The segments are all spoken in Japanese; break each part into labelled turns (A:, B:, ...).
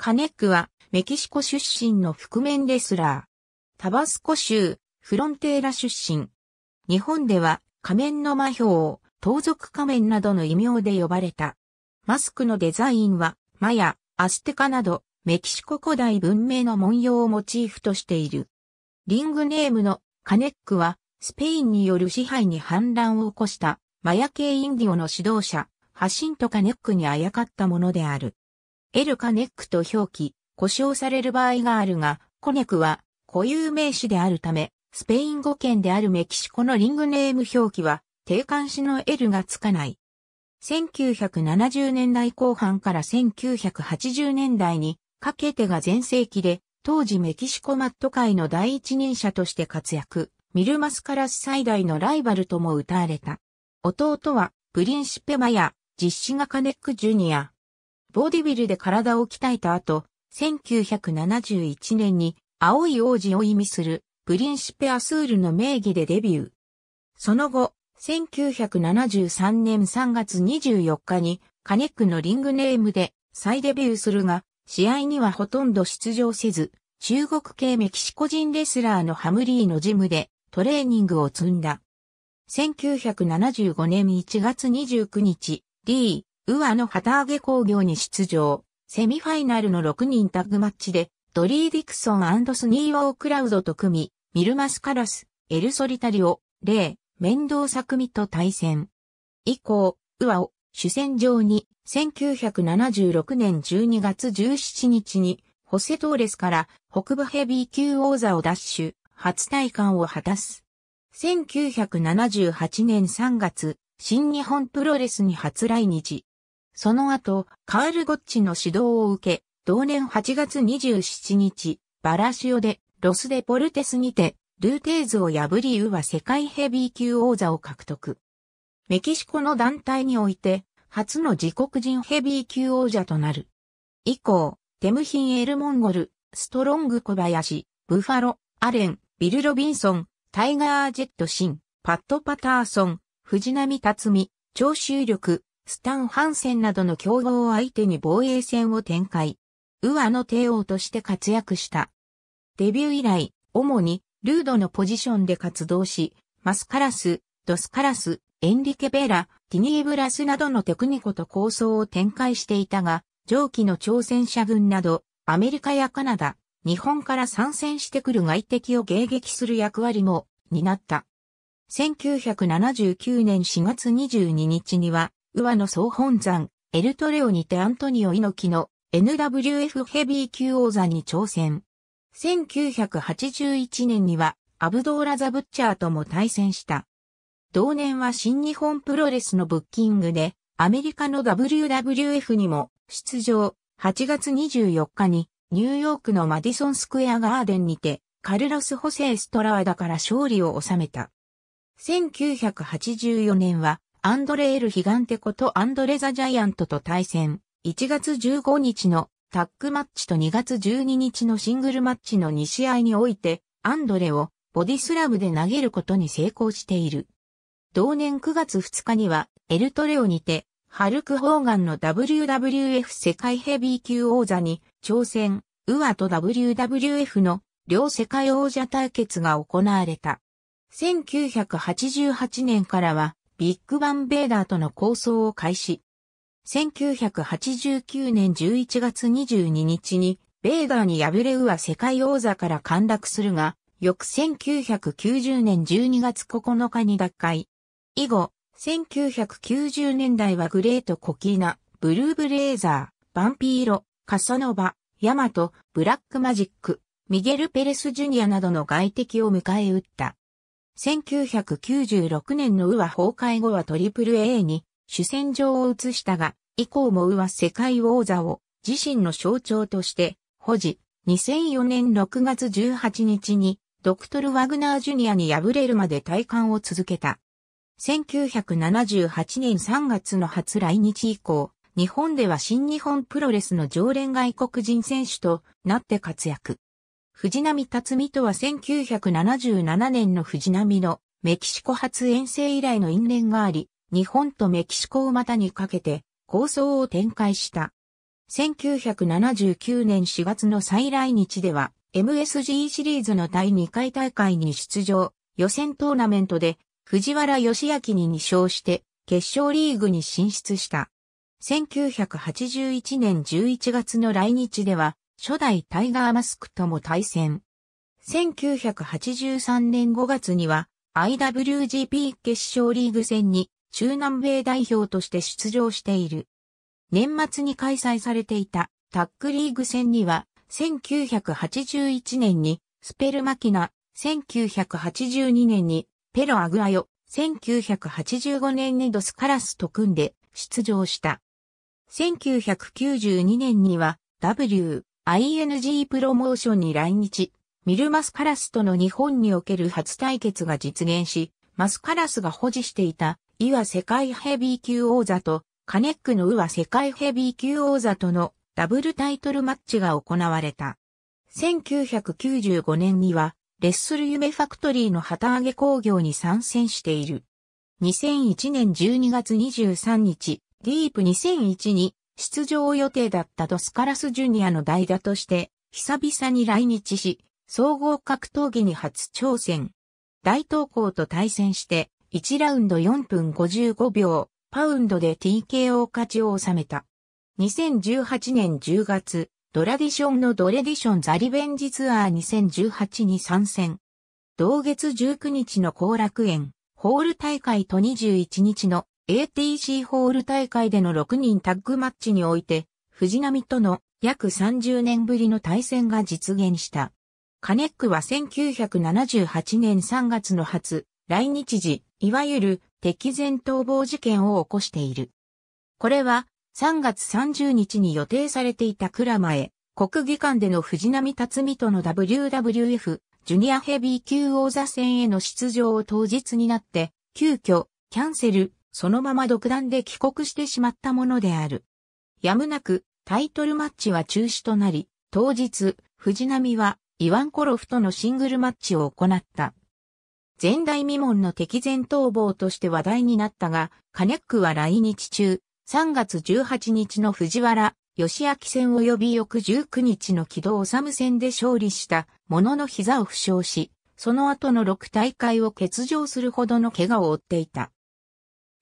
A: カネックはメキシコ出身の覆面レスラー。タバスコ州フロンテーラ出身。日本では仮面の魔を盗賊仮面などの異名で呼ばれた。マスクのデザインはマヤ、アステカなどメキシコ古代文明の文様をモチーフとしている。リングネームのカネックはスペインによる支配に反乱を起こしたマヤ系インディオの指導者、ハシント・カネックにあやかったものである。エルカネックと表記、故障される場合があるが、コネクは固有名詞であるため、スペイン語圏であるメキシコのリングネーム表記は、定冠詞の L がつかない。1970年代後半から1980年代にかけてが全盛期で、当時メキシコマット界の第一人者として活躍、ミルマスカラス最大のライバルとも歌われた。弟は、プリンシペマや、実施がカネックジュニア。ボーディビルで体を鍛えた後、1971年に青い王子を意味するプリンシペアスールの名義でデビュー。その後、1973年3月24日にカネックのリングネームで再デビューするが、試合にはほとんど出場せず、中国系メキシコ人レスラーのハムリーのジムでトレーニングを積んだ。1975年1月29日、ー・ウアの旗揚げ工業に出場。セミファイナルの6人タッグマッチで、ドリー・ディクソンスニー・オー・クラウドと組み、ミルマス・カラス、エル・ソリタリオ、レイ、面倒作組と対戦。以降、ウアを主戦場に、1976年12月17日に、ホセ・トーレスから北部ヘビー級王座を奪取、初体感を果たす。1978年3月、新日本プロレスに初来日。その後、カール・ゴッチの指導を受け、同年8月27日、バラシオで、ロス・デ・ポルテスにて、ルーテーズを破りウは世界ヘビー級王座を獲得。メキシコの団体において、初の自国人ヘビー級王者となる。以降、テムヒン・エル・モンゴル、ストロング・小林、ブファロ、アレン、ビル・ロビンソン、タイガー・ジェット・シン、パッド・パターソン、藤波辰巳、長州力、スタン・ハンセンなどの強豪を相手に防衛戦を展開。ウアの帝王として活躍した。デビュー以来、主にルードのポジションで活動し、マスカラス、ドスカラス、エンリケベラ、ティニーブラスなどのテクニコと構想を展開していたが、上記の挑戦者軍など、アメリカやカナダ、日本から参戦してくる外敵を迎撃する役割も担った。1979年4月22日には、上野総本山、エルトレオにてアントニオ猪木の NWF ヘビー級王座に挑戦。1981年にはアブドーラ・ザ・ブッチャーとも対戦した。同年は新日本プロレスのブッキングでアメリカの WWF にも出場。8月24日にニューヨークのマディソンスクエアガーデンにてカルロス・ホセエストラワダから勝利を収めた。1984年はアンドレール・ヒガンテコとアンドレ・ザ・ジャイアントと対戦、1月15日のタッグマッチと2月12日のシングルマッチの2試合において、アンドレをボディスラムで投げることに成功している。同年9月2日には、エルトレオにて、ハルク・ホーガンの WWF 世界ヘビー級王座に挑戦、ウアと WWF の両世界王者対決が行われた。1988年からはビッグバンベーダーとの構想を開始。1989年11月22日に、ベーダーに敗れうは世界王座から陥落するが、翌1990年12月9日に脱会。以後、1990年代はグレート・コキーナ、ブルーブレーザー、バンピーロ、カサノバ、ヤマト、ブラックマジック、ミゲル・ペレス・ジュニアなどの外敵を迎え撃った。1996年のウは崩壊後は AAA に主戦場を移したが、以降もウは世界王座を自身の象徴として保持。2004年6月18日にドクトル・ワグナー・ジュニアに敗れるまで体感を続けた。1978年3月の初来日以降、日本では新日本プロレスの常連外国人選手となって活躍。藤波辰巳とは1977年の藤波のメキシコ発遠征以来の因縁があり、日本とメキシコを股にかけて構想を展開した。1979年4月の再来日では MSG シリーズの第2回大会に出場、予選トーナメントで藤原義明に2勝して決勝リーグに進出した。1981年11月の来日では初代タイガーマスクとも対戦。1983年5月には IWGP 決勝リーグ戦に中南米代表として出場している。年末に開催されていたタックリーグ戦には1981年にスペルマキナ、1982年にペロアグアヨ、1985年にドスカラスと組んで出場した。1992年には W、ING プロモーションに来日、ミルマスカラスとの日本における初対決が実現し、マスカラスが保持していた、イわ。世界ヘビー級王座と、カネックのウわ。世界ヘビー級王座とのダブルタイトルマッチが行われた。1995年には、レッスル夢ファクトリーの旗揚げ工業に参戦している。2001年12月23日、ディープ2001に出場予定だったドスカラスジュニアの代打として、久々に来日し、総合格闘技に初挑戦。大東高と対戦して、1ラウンド4分55秒、パウンドで TKO 勝ちを収めた。2018年10月、ドラディションのドレディションザリベンジツアー2018に参戦。同月19日の後楽園、ホール大会と21日の ATC ホール大会での6人タッグマッチにおいて、藤波との約30年ぶりの対戦が実現した。カネックは1978年3月の初、来日時、いわゆる敵前逃亡事件を起こしている。これは3月30日に予定されていたクラマへ、国技館での藤波辰巳との WWF ジュニアヘビー級王座戦への出場を当日になって、急遽キャンセルそのまま独断で帰国してしまったものである。やむなく、タイトルマッチは中止となり、当日、藤波は、イワンコロフとのシングルマッチを行った。前代未聞の敵前逃亡として話題になったが、カニャックは来日中、3月18日の藤原、吉明戦及び翌19日の木戸治戦で勝利したものの膝を負傷し、その後の6大会を欠場するほどの怪我を負っていた。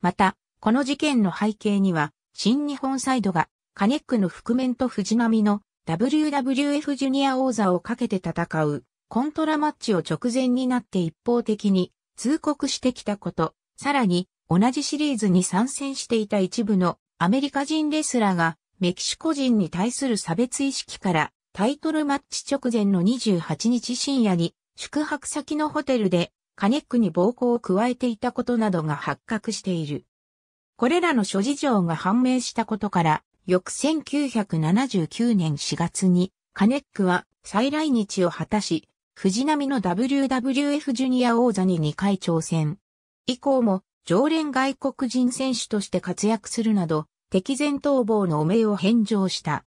A: また、この事件の背景には、新日本サイドが、カネックの覆面と藤波の WWF ジュニア王座をかけて戦う、コントラマッチを直前になって一方的に通告してきたこと、さらに、同じシリーズに参戦していた一部のアメリカ人レスラーが、メキシコ人に対する差別意識から、タイトルマッチ直前の28日深夜に、宿泊先のホテルでカネックに暴行を加えていたことなどが発覚している。これらの諸事情が判明したことから、翌1979年4月に、カネックは再来日を果たし、藤波の WWF ジュニア王座に2回挑戦。以降も、常連外国人選手として活躍するなど、敵前逃亡の汚名を返上した。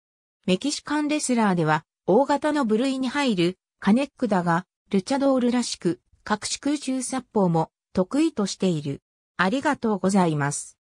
A: メキシカンレスラーでは、大型の部類に入るカネックだが、ルチャドールらしく、各種空中殺法も得意としている。ありがとうございます。